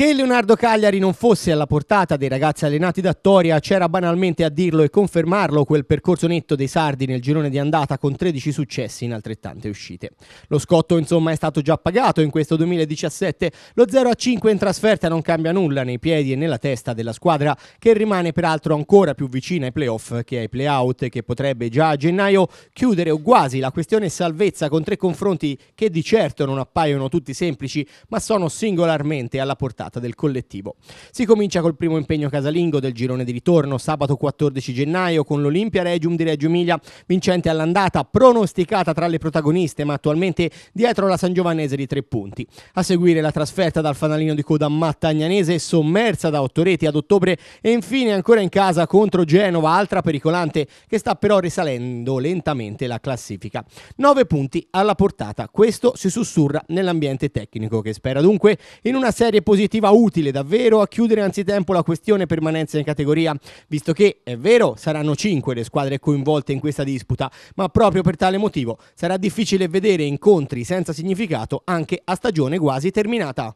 Che Leonardo Cagliari non fosse alla portata dei ragazzi allenati da Toria c'era banalmente a dirlo e confermarlo quel percorso netto dei Sardi nel girone di andata con 13 successi in altrettante uscite. Lo scotto insomma è stato già pagato in questo 2017, lo 0-5 a in trasferta non cambia nulla nei piedi e nella testa della squadra che rimane peraltro ancora più vicina ai playoff che ai playout che potrebbe già a gennaio chiudere o quasi la questione salvezza con tre confronti che di certo non appaiono tutti semplici ma sono singolarmente alla portata serata del collettivo. Si comincia col primo impegno casalingo del girone di ritorno sabato 14 gennaio con l'Olimpia Regium di Reggio Emilia vincente all'andata, pronosticata tra le protagoniste ma attualmente dietro la San Giovanese di tre punti. A seguire la trasferta dal fanalino di coda mattagnanese sommersa da otto reti ad ottobre e infine ancora in casa contro Genova, altra pericolante che sta però risalendo lentamente la classifica. Nove punti alla portata, questo si sussurra nell'ambiente tecnico che spera dunque in una serie positiva iniziativa utile davvero a chiudere anzitempo la questione permanenza in categoria, visto che, è vero, saranno 5 le squadre coinvolte in questa disputa, ma proprio per tale motivo sarà difficile vedere incontri senza significato anche a stagione quasi terminata.